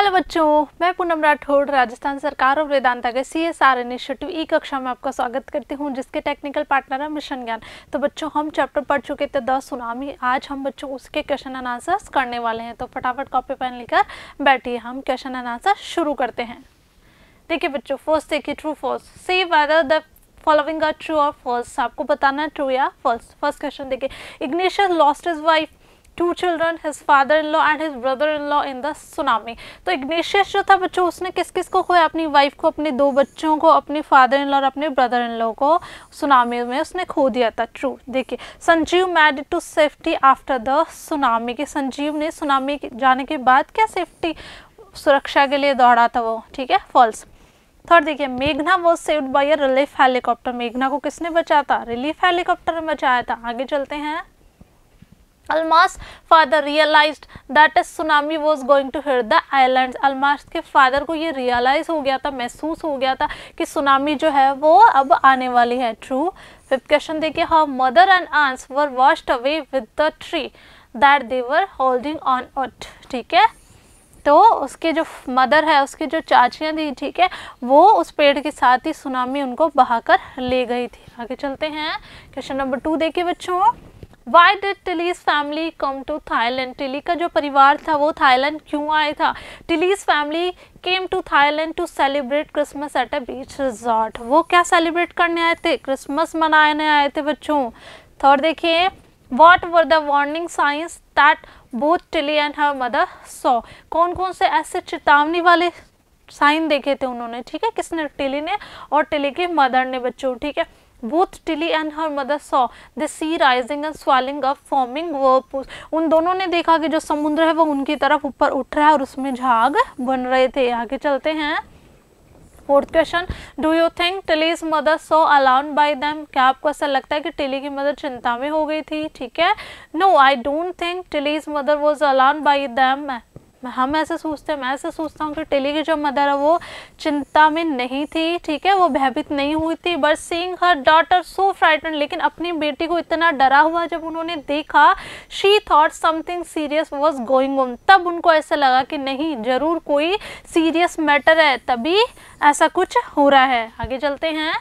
Hello बच्चों मैं पूनम राठौड़ राजस्थान सरकार और वेदांता के सी एस आर इनिशियटिव ई कक्षा में आपका स्वागत करती हूँ जिसके टेक्निकल पार्टनर है मिशन ज्ञान तो बच्चों हम चैप्टर पढ़ चुके थे दस सुनामी आज हम बच्चों उसके क्वेश्चन एंड आंसर्स करने वाले हैं तो फटाफट कॉपी पेन लेकर बैठिए हम क्वेश्चन एंड आंसर शुरू करते हैं देखिए बच्चों फर्स्ट देखिए true false see whether the following are true और फॉल्स आपको बताना है ट्रू या फॉल्स फर्स्ट क्वेश्चन देखिए Ignatius lost his wife two children his father in law and his brother in law in the tsunami तो Ignatius जो था बच्चों उसने किस किस को खोया अपनी वाइफ को अपने दो बच्चों को अपने फादर इन लॉ और अपने ब्रदर इन लॉ को सुनामी में उसने खो दिया था ट्रू देखिए Sanjeev made to safety after the tsunami के संजीव ने सुनामी जाने के बाद क्या सेफ्टी सुरक्षा के लिए दौड़ा था वो ठीक है फॉल्स थर्ड देखिए मेघना was saved by a relief helicopter मेघना को किसने था रिलीफ हेलीकॉप्टर में बचाया था आगे चलते हैं Almas father realised that a tsunami was going to hit the island Almas के फादर को ये रियलाइज हो गया था महसूस हो गया था कि सुनामी जो है वो अब आने वाली है ट्रू फिफ्थ क्वेश्चन देखिए how mother and aunts were washed away with the tree that they were holding on at ठीक है तो उसके जो मदर है उसकी जो चाचियाँ थी ठीक है वो उस पेड़ के साथ ही सुनामी उनको बहाकर ले गई थी आगे चलते हैं क्वेश्चन नंबर टू देखिए बच्चों why did Tilly's family come to Thailand Tilly का जो परिवार था वो थाईलैंड क्यों आया था Tilly's family came to Thailand to celebrate Christmas at a beach resort वो क्या सेलिब्रेट करने आए थे क्रिसमस मनाने आए थे बच्चों और देखिए what were the warning signs that both Tilly and her mother saw कौन कौन से ऐसे चेतावनी वाले साइन देखे थे उन्होंने ठीक है किसने टिली ने और टिली के मदर ने बच्चों ठीक है both Tilly and her mother saw the sea rising and swelling up forming whirlpools उन दोनों ने देखा कि जो समुद्र है वो उनकी तरफ ऊपर उठ रहा है और उसमें झाग बन रहे थे आगे चलते हैं fourth question do you think Tilly's mother so alarmed by them क्या आपको ऐसा लगता है कि टिली की मदर चिंता में हो गई थी ठीक है no I don't think Tilly's mother was alarmed by them हम ऐसे सोचते हैं मैं ऐसे सोचता हूँ कि टिली की जो मदर है वो चिंता में नहीं थी ठीक है वो भयभीत नहीं हुई थी but seeing her daughter so frightened लेकिन अपनी बेटी को इतना डरा हुआ जब उन्होंने देखा she thought something serious was going on तब उनको ऐसा लगा कि नहीं ज़रूर कोई सीरियस मैटर है तभी ऐसा कुछ हो रहा है आगे चलते हैं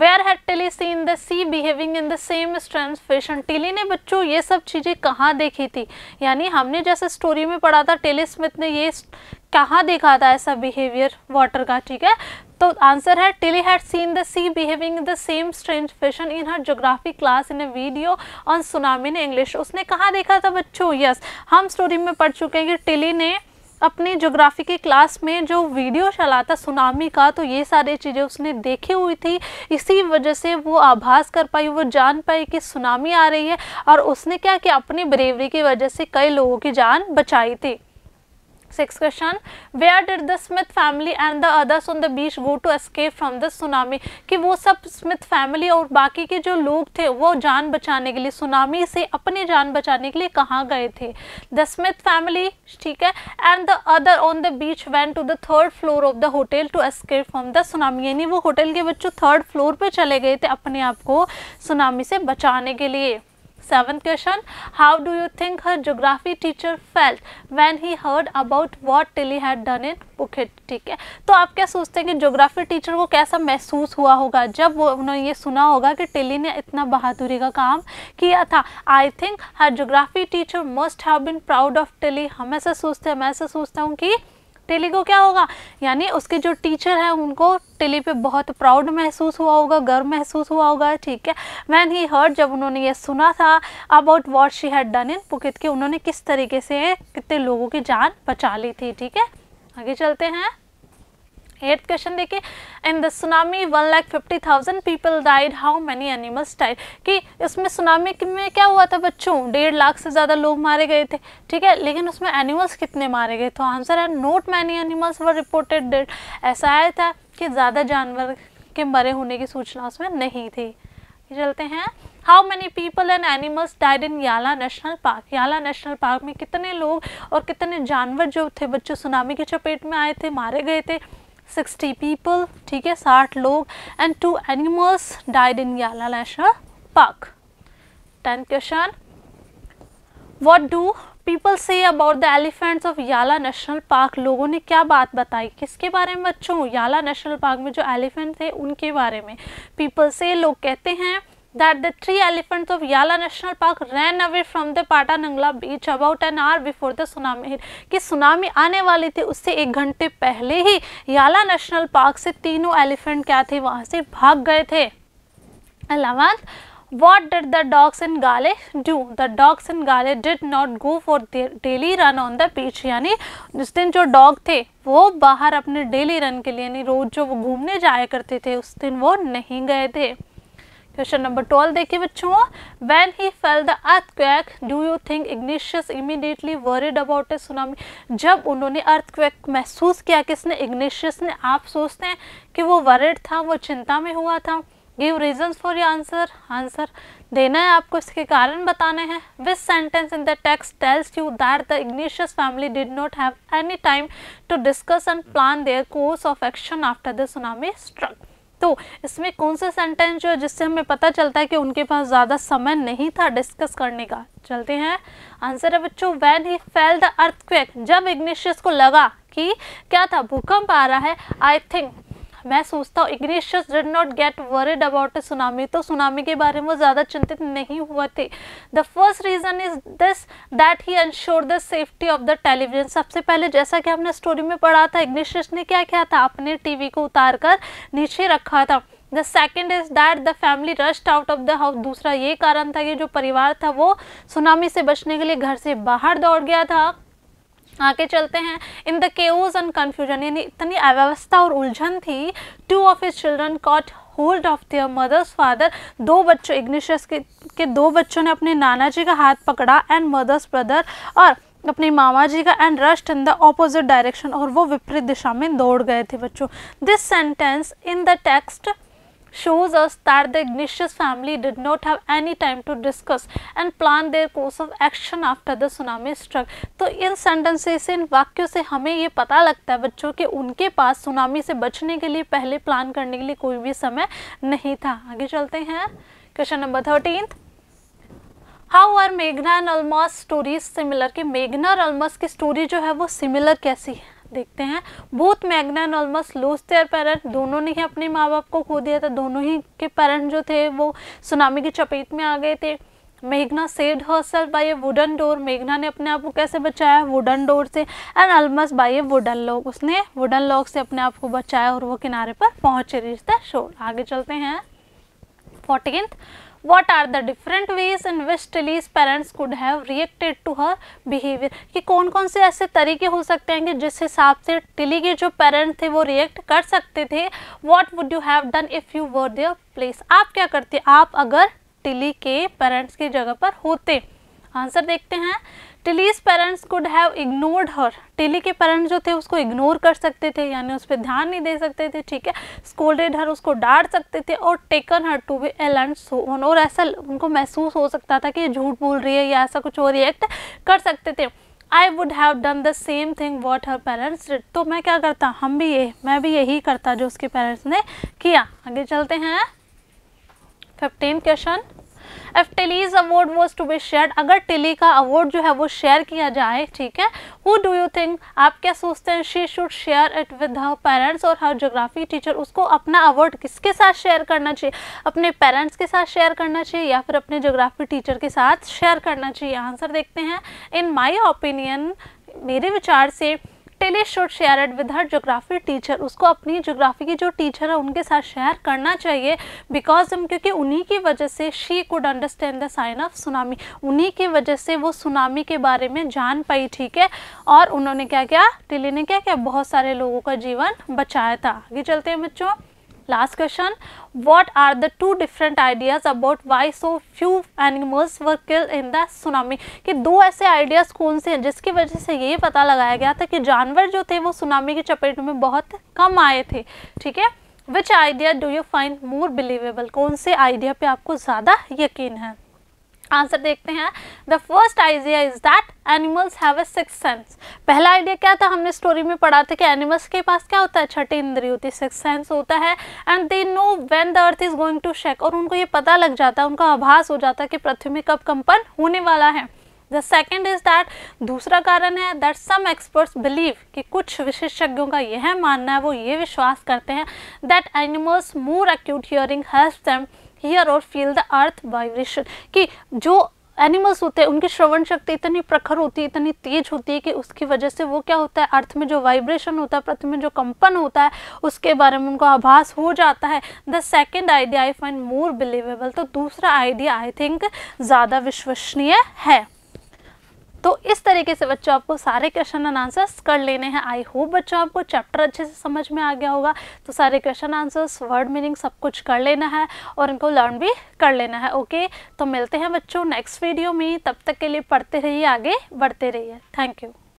where had Tilly seen the sea behaving in the same strange fashion Tilly ने बच्चों ये सब चीज़ें कहाँ देखी थी यानी हमने जैसे स्टोरी में पढ़ा था टेली स्मिथ ने ये कहाँ देखा था ऐसा बिहेवियर वाटर का ठीक है तो आंसर है Tilly had seen the sea behaving the same strange fashion in her geography class in a video on tsunami in English उसने कहाँ देखा था बच्चों यस yes, हम स्टोरी में पढ़ चुके हैं कि टिली ने अपने जोग्राफ़ी की क्लास में जो वीडियो चला था सुनामी का तो ये सारी चीज़ें उसने देखी हुई थी इसी वजह से वो आभास कर पाई वो जान पाई कि सुनामी आ रही है और उसने क्या कि अपनी ब्रेवरी की वजह से कई लोगों की जान बचाई थी six question where did the Smith family and the others on the beach go to escape from the tsunami कि वो सब स्मिथ फैमिली और बाकी के जो लोग थे वो जान बचाने के लिए सुनामी से अपनी जान बचाने के लिए कहाँ गए थे द स्मिथ फैमिली ठीक है and the other on the beach went to the third floor of the hotel to escape from the tsunami यानी वो होटल के बच्चों थर्ड फ्लोर पर चले गए थे अपने आप को सुनामी से बचाने के लिए Seventh question How do you think her geography teacher felt when he heard about what Tilly had done in Phuket? ठीक है तो आप क्या सोचते हैं कि जोग्राफी टीचर को कैसा महसूस हुआ होगा जब वो उन्होंने ये सुना होगा कि टिली ने इतना बहादुरी का काम किया था I think her geography teacher must have been proud of Tilly हमेशा सोचते हैं मैं ऐसा सोचता हूँ कि टेली को क्या होगा यानी उसके जो टीचर हैं उनको टेली पे बहुत प्राउड महसूस हुआ होगा गर्व महसूस हुआ होगा ठीक है वैन ही हर्ड जब उन्होंने ये सुना था about what she had done in Phuket के उन्होंने किस तरीके से कितने लोगों की जान बचा ली थी ठीक है आगे चलते हैं एट्थ क्वेश्चन देखिए in the tsunami one lakh fifty thousand people died how many animals died कि इसमें सुनामी में क्या हुआ था बच्चों डेढ़ लाख से ज़्यादा लोग मारे गए थे ठीक है लेकिन उसमें एनिमल्स कितने मारे गए तो आंसर है not many animals were reported dead ऐसा आया था कि ज़्यादा जानवर के मरे होने की सूचना उसमें नहीं थी चलते हैं how many people and animals died in Yala national park Yala national park में कितने लोग और कितने जानवर जो थे बच्चों सुनामी के चपेट में आए थे मारे गए थे सिक्सटी पीपल ठीक है साठ लोग and two animals died in Yala national park ten question what do people say about the elephants of Yala national park लोगों ने क्या बात बताई किसके बारे में बच्चों याला नेशनल पार्क में जो एलिफेंट थे उनके बारे में पीपल से लोग कहते हैं that the three elephants of Yala National Park ran away from the Patanangla beach about an hour before the tsunami hit. कि tsunami आने वाली थी उससे एक घंटे पहले ही yala national park से तीनों elephant क्या थे वहाँ से भाग गए थे अलावंत what did the dogs in gale do the dogs in gale did not go for their daily run on the beach यानी उस दिन जो dog थे वो बाहर अपने daily run के लिए यानी रोज जो वो घूमने जाया करते थे उस दिन वो नहीं गए थे क्वेश्चन नंबर ट्वेल्व देखिए बच्चों when he fell the earthquake do you think Ignatius immediately worried about a tsunami जब उन्होंने अर्थ क्वैक महसूस किया किसने इग्निशियस ने आप सोचते हैं कि वो वरिड था वो चिंता में हुआ था give reason for your answer answer देना है आपको इसके कारण बताने हैं this sentence in the text tells you that the Ignatius family did not have any time to discuss and plan their course of action after the tsunami struck तो इसमें कौन सा सेंटेंस जो जिससे हमें पता चलता है कि उनके पास ज़्यादा समय नहीं था डिस्कस करने का चलते हैं आंसर है बच्चों when he fell the earth जब इग्निशियस को लगा कि क्या था भूकंप आ रहा है आई थिंक मैं सोचता हूँ Ignatius did not get worried about tsunami तो सुनामी के बारे में ज़्यादा चिंतित नहीं हुए थे the first reason is this that he ensure the safety of the television सबसे पहले जैसा कि हमने स्टोरी में पढ़ा था इग्निशियस ने क्या किया था अपने टी को उतार कर नीचे रखा था the second is that the family rushed out of the house दूसरा ये कारण था कि जो परिवार था वो सुनामी से बचने के लिए घर से बाहर दौड़ गया था आगे चलते हैं in the chaos and confusion यानी इतनी अव्यवस्था और उलझन थी two of his children caught hold of their mother's father दो बच्चों इग्निशियस के, के दो बच्चों ने अपने नाना जी का हाथ पकड़ा एंड मदर्स ब्रदर और अपने मामा जी का and rushed in the opposite direction और वो विपरीत दिशा में दौड़ गए थे बच्चों this sentence in the text shows us that the Ignatius family did not have any time to discuss and plan their course of action after the tsunami struck. to so, in sentences in vakyo se hame ye pata lagta hai bachcho के unke paas tsunami se bachne ke liye pehle plan karne ke liye koi bhi samay nahi tha aage chalte hain question number 13 how are मेघना and Almas stories similar कि मेघना और अलमास की story जो है वो similar कैसी है देखते हैं बोथ मैग्ना and Almas lose their parent दोनों ने ही अपने माँ बाप को खो दिया था दोनों ही के पेरेंट जो थे वो सुनामी की चपेट में आ गए थे मेघना saved her self by A wooden door मेघना ने अपने आप को कैसे बचाया वुडन डोर से and almost by A wooden lock उसने वुडन लॉक से अपने आप को बचाया और वो किनारे पर पहुंचे रिश्ता शोर आगे चलते हैं fourteen what are the different ways in which Tilly's parents could have reacted to her behavior कि कौन कौन से ऐसे तरीके हो सकते हैं कि जिस हिसाब से टिली के जो पेरेंट थे वो रिएक्ट कर सकते थे what would you have done if you were their place आप क्या करते आप अगर टिली के पेरेंट्स की जगह पर होते आंसर देखते हैं Tilly's parents could have ignored her Tilly के पेरेंट्स जो थे उसको इग्नोर कर सकते थे यानी उस पर ध्यान नहीं दे सकते थे ठीक है स्कोल्डेड हर उसको डांट सकते थे और taken her to be ill and so on और ऐसा उनको महसूस हो सकता था कि ये झूठ बोल रही है या ऐसा कुछ और रिएक्ट कर सकते थे I would have done the same thing what her parents did तो मैं क्या करता हम भी ये मैं भी यही करता जो उसके पेरेंट्स ने किया आगे चलते हैं fifteen question if Tilly's award was to be share अगर टिली का अवार्ड जो है वो शेयर किया जाए ठीक है हु डू यू थिंक आप क्या सोचते हैं she should share it with her parents और हर जोग्राफी टीचर उसको अपना अवार्ड किसके साथ शेयर करना चाहिए अपने पेरेंट्स के साथ शेयर करना चाहिए या फिर अपने जोग्राफी टीचर के साथ शेयर करना चाहिए आंसर देखते हैं इन माई ओपिनियन मेरे विचार से Tilly should share it with her geography teacher उसको अपनी जोग्राफी की जो टीचर है उनके साथ शेयर करना चाहिए बिकॉज हम क्योंकि उन्हीं की वजह से she could understand the sign of tsunami उन्हीं की वजह से वो सुनामी के बारे में जान पाई ठीक है और उन्होंने क्या किया टिली ने क्या किया बहुत सारे लोगों का जीवन बचाया था आगे चलते हैं बच्चों last question what are the two different ideas about why so few animals were killed in the tsunami कि दो ऐसे ideas कौन से हैं जिसकी वजह से ये पता लगाया गया था कि जानवर जो थे वो सुनामी की चपेट में बहुत कम आए थे ठीक है which idea do you find more believable कौन से आइडिया पे आपको ज़्यादा यकीन है आंसर देखते हैं the first idea is that animals have a six sense पहला आइडिया क्या था हमने स्टोरी में पढ़ा था कि एनिमल्स के पास क्या होता है छठी इंद्री होती है सिक्स सेंस होता है and they know when the earth is going to shake और उनको ये पता लग जाता है उनका आभास हो जाता है कि पृथ्वी में कब कंपन होने वाला है द सेकेंड इज दैट दूसरा कारण है दैट सम एक्सपर्ट्स बिलीव कि कुछ विशेषज्ञों का यह मानना है वो ये विश्वास करते हैं that animals more acute hearing help them hear और फील द अर्थ वाइब्रेशन कि जो एनिमल्स होते हैं उनकी श्रवण शक्ति इतनी प्रखर होती है इतनी तेज होती है कि उसकी वजह से वो क्या होता है अर्थ में जो वाइब्रेशन होता है पृथ्वी में जो कंपन होता है उसके बारे में उनको आभास हो जाता है the second idea I find more believable तो दूसरा आइडिया आई थिंक ज़्यादा विश्वसनीय है तो इस तरीके से बच्चों आपको सारे क्वेश्चन एंड आंसर्स कर लेने हैं आई होप बच्चों आपको चैप्टर अच्छे से समझ में आ गया होगा तो सारे क्वेश्चन आंसर्स वर्ड मीनिंग सब कुछ कर लेना है और इनको लर्न भी कर लेना है ओके तो मिलते हैं बच्चों नेक्स्ट वीडियो में तब तक के लिए पढ़ते रहिए आगे बढ़ते रहिए थैंक यू